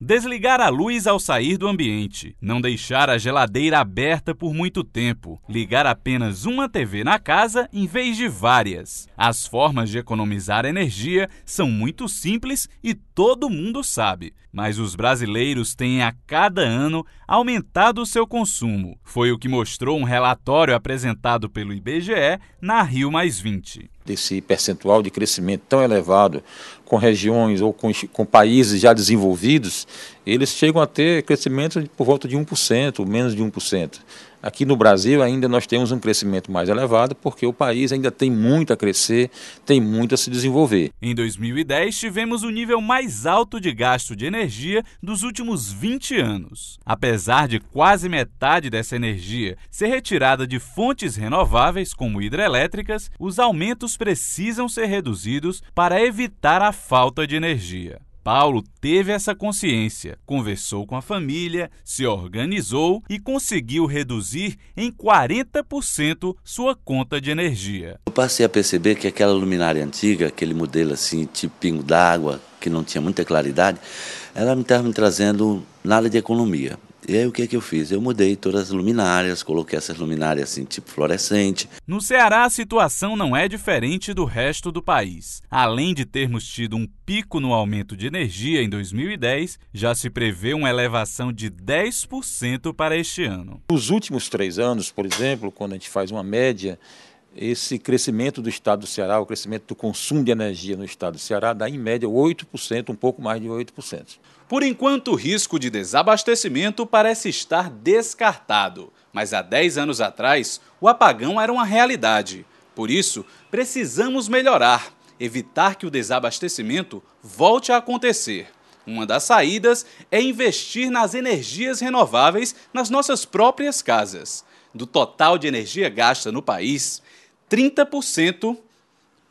Desligar a luz ao sair do ambiente. Não deixar a geladeira aberta por muito tempo. Ligar apenas uma TV na casa em vez de várias. As formas de economizar energia são muito simples e todo mundo sabe. Mas os brasileiros têm a cada ano aumentado o seu consumo. Foi o que mostrou um relatório apresentado pelo IBGE na Rio Mais 20 desse percentual de crescimento tão elevado com regiões ou com, com países já desenvolvidos, eles chegam a ter crescimento por volta de 1%, menos de 1%. Aqui no Brasil ainda nós temos um crescimento mais elevado porque o país ainda tem muito a crescer, tem muito a se desenvolver. Em 2010 tivemos o nível mais alto de gasto de energia dos últimos 20 anos. Apesar de quase metade dessa energia ser retirada de fontes renováveis como hidrelétricas, os aumentos precisam ser reduzidos para evitar a falta de energia. Paulo teve essa consciência, conversou com a família, se organizou e conseguiu reduzir em 40% sua conta de energia. Eu passei a perceber que aquela luminária antiga, aquele modelo assim, tipo pingo d'água, que não tinha muita claridade, ela não estava me trazendo nada de economia. E aí o que, é que eu fiz? Eu mudei todas as luminárias, coloquei essas luminárias assim, tipo fluorescente. No Ceará, a situação não é diferente do resto do país. Além de termos tido um pico no aumento de energia em 2010, já se prevê uma elevação de 10% para este ano. Nos últimos três anos, por exemplo, quando a gente faz uma média, esse crescimento do estado do Ceará, o crescimento do consumo de energia no estado do Ceará, dá em média 8%, um pouco mais de 8%. Por enquanto, o risco de desabastecimento parece estar descartado, mas há 10 anos atrás, o apagão era uma realidade. Por isso, precisamos melhorar, evitar que o desabastecimento volte a acontecer. Uma das saídas é investir nas energias renováveis nas nossas próprias casas. Do total de energia gasta no país, 30%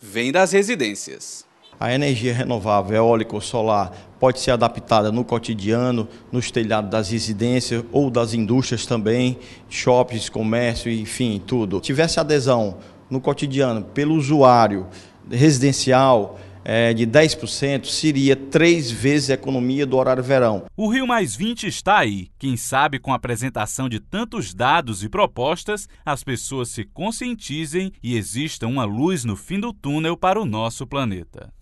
vem das residências. A energia renovável, eólica ou solar, pode ser adaptada no cotidiano, nos telhados das residências ou das indústrias também, shoppings, comércio, enfim, tudo. Tivesse adesão no cotidiano pelo usuário residencial, é, de 10% seria três vezes a economia do horário verão. O Rio Mais 20 está aí. Quem sabe com a apresentação de tantos dados e propostas, as pessoas se conscientizem e exista uma luz no fim do túnel para o nosso planeta.